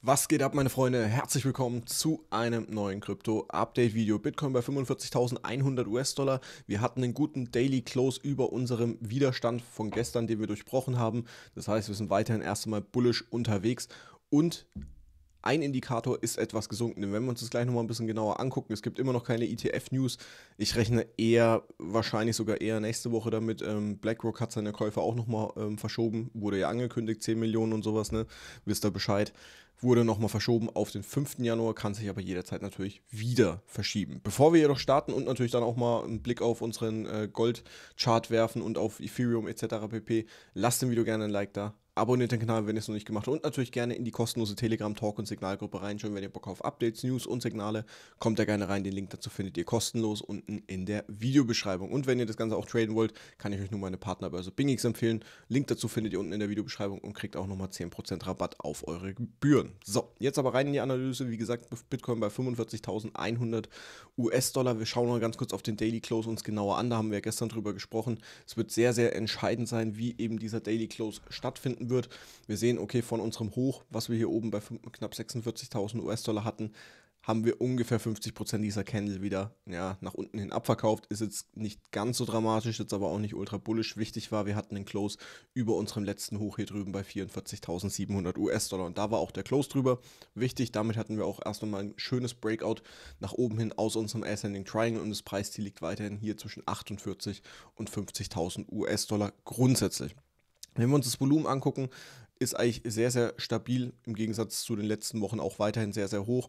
Was geht ab, meine Freunde? Herzlich willkommen zu einem neuen Krypto-Update-Video. Bitcoin bei 45.100 US-Dollar. Wir hatten einen guten Daily Close über unserem Widerstand von gestern, den wir durchbrochen haben. Das heißt, wir sind weiterhin erst einmal bullisch unterwegs und ein Indikator ist etwas gesunken. Wenn wir uns das gleich nochmal ein bisschen genauer angucken, es gibt immer noch keine ETF-News. Ich rechne eher, wahrscheinlich sogar eher nächste Woche damit. Ähm, BlackRock hat seine Käufe auch nochmal ähm, verschoben. Wurde ja angekündigt, 10 Millionen und sowas, ne? Wisst ihr Bescheid. Wurde nochmal verschoben auf den 5. Januar, kann sich aber jederzeit natürlich wieder verschieben. Bevor wir jedoch starten und natürlich dann auch mal einen Blick auf unseren äh, Gold-Chart werfen und auf Ethereum etc. pp., lasst dem Video gerne ein Like da abonniert den Kanal, wenn ihr es noch nicht gemacht habt. Und natürlich gerne in die kostenlose Telegram-Talk- und Signalgruppe reinschauen, wenn ihr Bock auf Updates, News und Signale. Kommt da gerne rein. Den Link dazu findet ihr kostenlos unten in der Videobeschreibung. Und wenn ihr das Ganze auch traden wollt, kann ich euch nur meine Partnerbörse Bingix empfehlen. Link dazu findet ihr unten in der Videobeschreibung und kriegt auch nochmal 10% Rabatt auf eure Gebühren. So, jetzt aber rein in die Analyse. Wie gesagt, Bitcoin bei 45.100 US-Dollar. Wir schauen mal ganz kurz auf den Daily Close uns genauer an. Da haben wir ja gestern drüber gesprochen. Es wird sehr, sehr entscheidend sein, wie eben dieser Daily Close stattfinden gehalten wird. Wir sehen, okay, von unserem Hoch, was wir hier oben bei knapp 46.000 US-Dollar hatten, haben wir ungefähr 50% Prozent dieser Candle wieder ja, nach unten hin abverkauft. Ist jetzt nicht ganz so dramatisch, jetzt aber auch nicht ultra bullisch. Wichtig war, wir hatten den Close über unserem letzten Hoch hier drüben bei 44.700 US-Dollar. Und da war auch der Close drüber. Wichtig, damit hatten wir auch erst einmal ein schönes Breakout nach oben hin aus unserem Ascending Triangle. Und das Preisziel liegt weiterhin hier zwischen 48 und 50.000 US-Dollar grundsätzlich. Wenn wir uns das Volumen angucken, ist eigentlich sehr, sehr stabil im Gegensatz zu den letzten Wochen auch weiterhin sehr, sehr hoch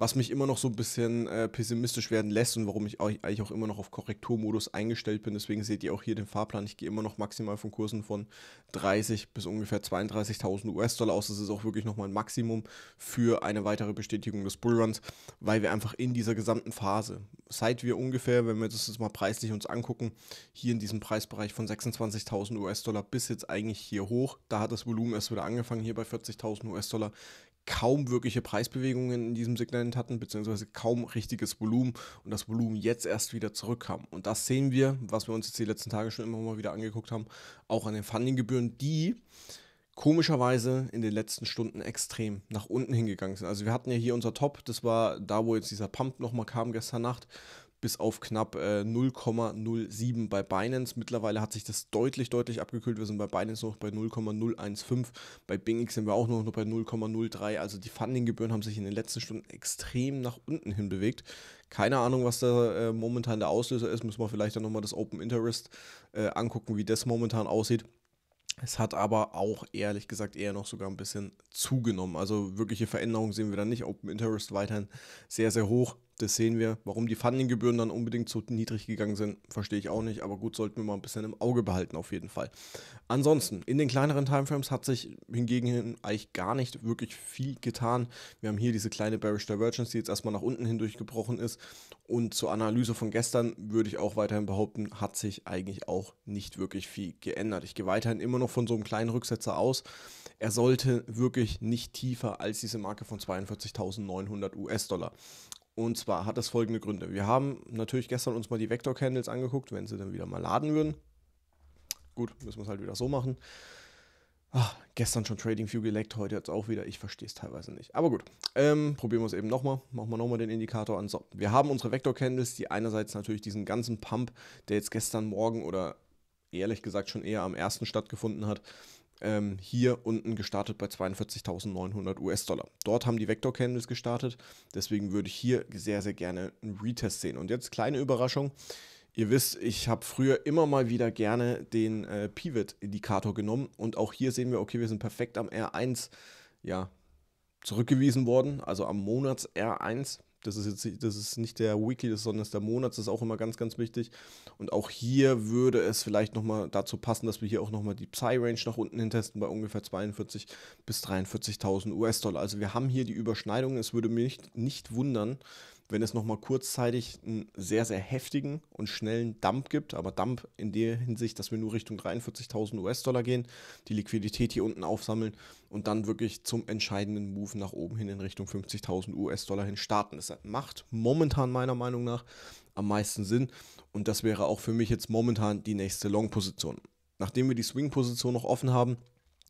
was mich immer noch so ein bisschen äh, pessimistisch werden lässt und warum ich auch, eigentlich auch immer noch auf Korrekturmodus eingestellt bin. Deswegen seht ihr auch hier den Fahrplan. Ich gehe immer noch maximal von Kursen von 30 bis ungefähr 32.000 US-Dollar aus. Das ist auch wirklich nochmal ein Maximum für eine weitere Bestätigung des Bullruns, weil wir einfach in dieser gesamten Phase, seit wir ungefähr, wenn wir das jetzt mal preislich uns angucken, hier in diesem Preisbereich von 26.000 US-Dollar bis jetzt eigentlich hier hoch, da hat das Volumen erst wieder angefangen, hier bei 40.000 US-Dollar, kaum wirkliche Preisbewegungen in diesem Segment hatten, beziehungsweise kaum richtiges Volumen und das Volumen jetzt erst wieder zurückkam. Und das sehen wir, was wir uns jetzt die letzten Tage schon immer mal wieder angeguckt haben, auch an den Fundinggebühren, die komischerweise in den letzten Stunden extrem nach unten hingegangen sind. Also wir hatten ja hier unser Top, das war da, wo jetzt dieser Pump nochmal kam gestern Nacht bis auf knapp äh, 0,07 bei Binance. Mittlerweile hat sich das deutlich, deutlich abgekühlt. Wir sind bei Binance noch bei 0,015. Bei BingX sind wir auch noch bei 0,03. Also die Fundinggebühren haben sich in den letzten Stunden extrem nach unten hin bewegt. Keine Ahnung, was da äh, momentan der Auslöser ist. Müssen wir vielleicht dann nochmal das Open Interest äh, angucken, wie das momentan aussieht. Es hat aber auch ehrlich gesagt eher noch sogar ein bisschen zugenommen. Also wirkliche Veränderungen sehen wir da nicht. Open Interest weiterhin sehr, sehr hoch. Das sehen wir. Warum die Fundinggebühren dann unbedingt so niedrig gegangen sind, verstehe ich auch nicht. Aber gut, sollten wir mal ein bisschen im Auge behalten, auf jeden Fall. Ansonsten, in den kleineren Timeframes hat sich hingegen eigentlich gar nicht wirklich viel getan. Wir haben hier diese kleine Bearish Divergence, die jetzt erstmal nach unten hindurch gebrochen ist. Und zur Analyse von gestern würde ich auch weiterhin behaupten, hat sich eigentlich auch nicht wirklich viel geändert. Ich gehe weiterhin immer noch von so einem kleinen Rücksetzer aus. Er sollte wirklich nicht tiefer als diese Marke von 42.900 US-Dollar. Und zwar hat das folgende Gründe. Wir haben natürlich gestern uns mal die Vector Candles angeguckt, wenn sie dann wieder mal laden würden. Gut, müssen wir es halt wieder so machen. Ach, gestern schon Trading View geleckt, heute jetzt auch wieder. Ich verstehe es teilweise nicht. Aber gut, ähm, probieren wir es eben nochmal. Machen wir nochmal den Indikator an. So, wir haben unsere Vector Candles, die einerseits natürlich diesen ganzen Pump, der jetzt gestern Morgen oder ehrlich gesagt schon eher am ersten stattgefunden hat, ähm, hier unten gestartet bei 42.900 US-Dollar. Dort haben die Vector-Candles gestartet, deswegen würde ich hier sehr, sehr gerne einen Retest sehen. Und jetzt kleine Überraschung. Ihr wisst, ich habe früher immer mal wieder gerne den äh, Pivot-Indikator genommen und auch hier sehen wir, okay, wir sind perfekt am R1 ja, zurückgewiesen worden, also am Monats R1 das ist jetzt das ist nicht der Wiki, sondern der Monat. Das ist auch immer ganz, ganz wichtig. Und auch hier würde es vielleicht nochmal dazu passen, dass wir hier auch nochmal die psy range nach unten hin testen bei ungefähr 42.000 bis 43.000 US-Dollar. Also wir haben hier die Überschneidung. Es würde mich nicht, nicht wundern, wenn es nochmal kurzzeitig einen sehr, sehr heftigen und schnellen Dump gibt. Aber Dump in der Hinsicht, dass wir nur Richtung 43.000 US-Dollar gehen, die Liquidität hier unten aufsammeln und dann wirklich zum entscheidenden Move nach oben hin in Richtung 50.000 US-Dollar hin starten. Das macht momentan meiner Meinung nach am meisten Sinn. Und das wäre auch für mich jetzt momentan die nächste Long-Position. Nachdem wir die Swing-Position noch offen haben,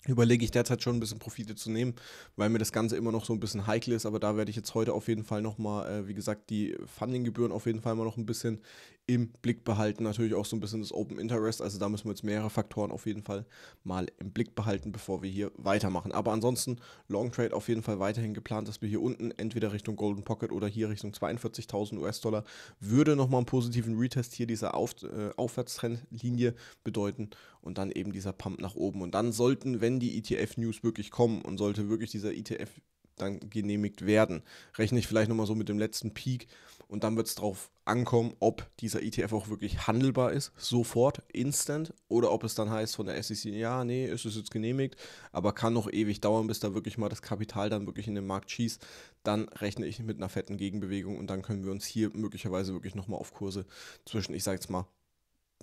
überlege ich derzeit schon ein bisschen Profite zu nehmen, weil mir das Ganze immer noch so ein bisschen heikel ist. Aber da werde ich jetzt heute auf jeden Fall nochmal, äh, wie gesagt, die Fundinggebühren auf jeden Fall mal noch ein bisschen im Blick behalten. Natürlich auch so ein bisschen das Open Interest. Also da müssen wir jetzt mehrere Faktoren auf jeden Fall mal im Blick behalten, bevor wir hier weitermachen. Aber ansonsten Long Trade auf jeden Fall weiterhin geplant, dass wir hier unten entweder Richtung Golden Pocket oder hier Richtung 42.000 US-Dollar würde nochmal einen positiven Retest hier dieser auf, äh, Aufwärtstrendlinie bedeuten und dann eben dieser Pump nach oben. Und dann sollten, wenn wenn die ETF-News wirklich kommen und sollte wirklich dieser ETF dann genehmigt werden, rechne ich vielleicht nochmal so mit dem letzten Peak und dann wird es darauf ankommen, ob dieser ETF auch wirklich handelbar ist, sofort, instant, oder ob es dann heißt von der SEC, ja, nee, ist es jetzt genehmigt, aber kann noch ewig dauern, bis da wirklich mal das Kapital dann wirklich in den Markt schießt. Dann rechne ich mit einer fetten Gegenbewegung und dann können wir uns hier möglicherweise wirklich nochmal auf Kurse zwischen, ich sage jetzt mal,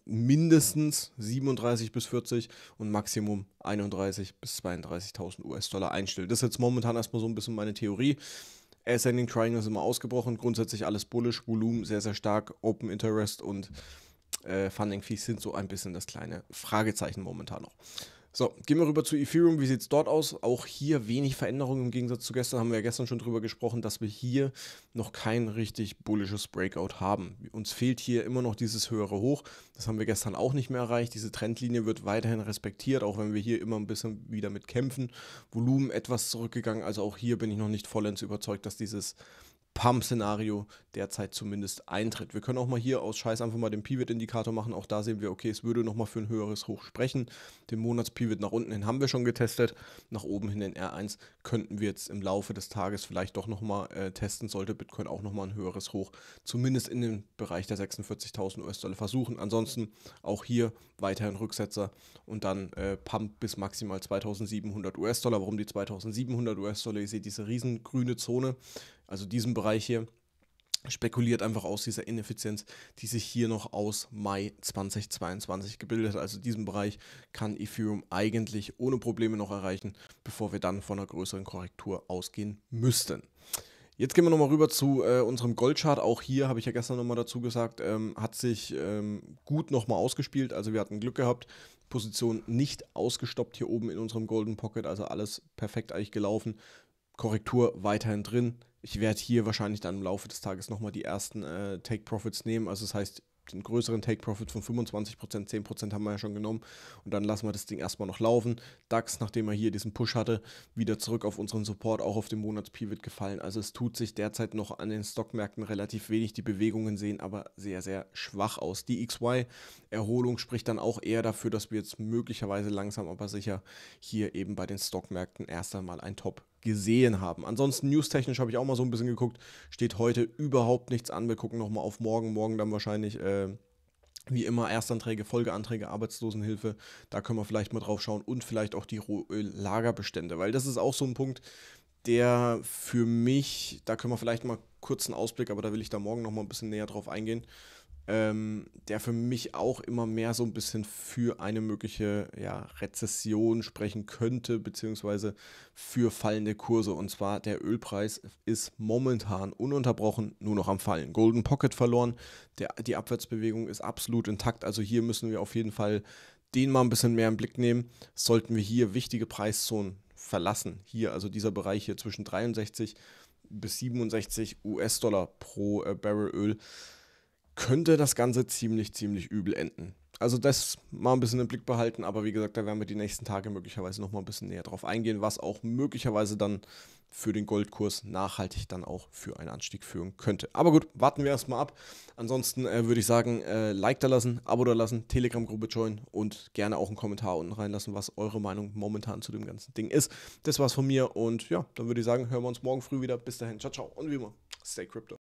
mindestens 37 bis 40 und Maximum 31 bis 32.000 US-Dollar einstellt. Das ist jetzt momentan erstmal so ein bisschen meine Theorie. Ascending Triangle ist immer ausgebrochen, grundsätzlich alles bullish, Volumen sehr, sehr stark, Open Interest und äh, Funding Fees sind so ein bisschen das kleine Fragezeichen momentan noch. So, gehen wir rüber zu Ethereum. Wie sieht es dort aus? Auch hier wenig Veränderungen im Gegensatz zu gestern. Haben wir ja gestern schon drüber gesprochen, dass wir hier noch kein richtig bullisches Breakout haben. Uns fehlt hier immer noch dieses höhere Hoch. Das haben wir gestern auch nicht mehr erreicht. Diese Trendlinie wird weiterhin respektiert, auch wenn wir hier immer ein bisschen wieder mit kämpfen. Volumen etwas zurückgegangen. Also auch hier bin ich noch nicht vollends überzeugt, dass dieses Pump-Szenario derzeit zumindest eintritt. Wir können auch mal hier aus Scheiß einfach mal den Pivot-Indikator machen. Auch da sehen wir, okay, es würde nochmal für ein höheres Hoch sprechen. Den Monats-Pivot nach unten hin haben wir schon getestet. Nach oben hin den R1 könnten wir jetzt im Laufe des Tages vielleicht doch nochmal äh, testen, sollte Bitcoin auch nochmal ein höheres Hoch, zumindest in dem Bereich der 46.000 US-Dollar versuchen. Ansonsten auch hier weiterhin Rücksetzer und dann äh, Pump bis maximal 2.700 US-Dollar. Warum die 2.700 US-Dollar? Ihr seht diese riesen grüne Zone also diesen Bereich hier, spekuliert einfach aus dieser Ineffizienz, die sich hier noch aus Mai 2022 gebildet hat. Also diesen Bereich kann Ethereum eigentlich ohne Probleme noch erreichen, bevor wir dann von einer größeren Korrektur ausgehen müssten. Jetzt gehen wir nochmal rüber zu äh, unserem Goldchart. Auch hier habe ich ja gestern nochmal dazu gesagt, ähm, hat sich ähm, gut nochmal ausgespielt. Also wir hatten Glück gehabt. Position nicht ausgestoppt hier oben in unserem Golden Pocket. Also alles perfekt eigentlich gelaufen. Korrektur weiterhin drin ich werde hier wahrscheinlich dann im Laufe des Tages nochmal die ersten äh, Take Profits nehmen. Also das heißt, den größeren Take Profit von 25%, 10% haben wir ja schon genommen. Und dann lassen wir das Ding erstmal noch laufen. DAX, nachdem er hier diesen Push hatte, wieder zurück auf unseren Support, auch auf den Monatspivot gefallen. Also es tut sich derzeit noch an den Stockmärkten relativ wenig. Die Bewegungen sehen aber sehr, sehr schwach aus. Die XY-Erholung spricht dann auch eher dafür, dass wir jetzt möglicherweise langsam, aber sicher hier eben bei den Stockmärkten erst einmal ein Top gesehen haben. Ansonsten newstechnisch habe ich auch mal so ein bisschen geguckt, steht heute überhaupt nichts an. Wir gucken nochmal auf morgen, morgen dann wahrscheinlich äh, wie immer Erstanträge, Folgeanträge, Arbeitslosenhilfe. Da können wir vielleicht mal drauf schauen und vielleicht auch die äh, lagerbestände weil das ist auch so ein Punkt, der für mich, da können wir vielleicht mal kurz einen Ausblick, aber da will ich da morgen nochmal ein bisschen näher drauf eingehen ähm, der für mich auch immer mehr so ein bisschen für eine mögliche ja, Rezession sprechen könnte, beziehungsweise für fallende Kurse. Und zwar der Ölpreis ist momentan ununterbrochen nur noch am Fallen. Golden Pocket verloren, der, die Abwärtsbewegung ist absolut intakt. Also hier müssen wir auf jeden Fall den mal ein bisschen mehr im Blick nehmen. Sollten wir hier wichtige Preiszonen verlassen, hier also dieser Bereich hier zwischen 63 bis 67 US-Dollar pro äh, Barrel Öl, könnte das Ganze ziemlich, ziemlich übel enden. Also das mal ein bisschen im Blick behalten, aber wie gesagt, da werden wir die nächsten Tage möglicherweise nochmal ein bisschen näher drauf eingehen, was auch möglicherweise dann für den Goldkurs nachhaltig dann auch für einen Anstieg führen könnte. Aber gut, warten wir erstmal ab. Ansonsten äh, würde ich sagen, äh, Like da lassen, Abo da lassen, Telegram-Gruppe joinen und gerne auch einen Kommentar unten reinlassen, was eure Meinung momentan zu dem ganzen Ding ist. Das war's von mir und ja, dann würde ich sagen, hören wir uns morgen früh wieder. Bis dahin, ciao, ciao und wie immer, stay crypto.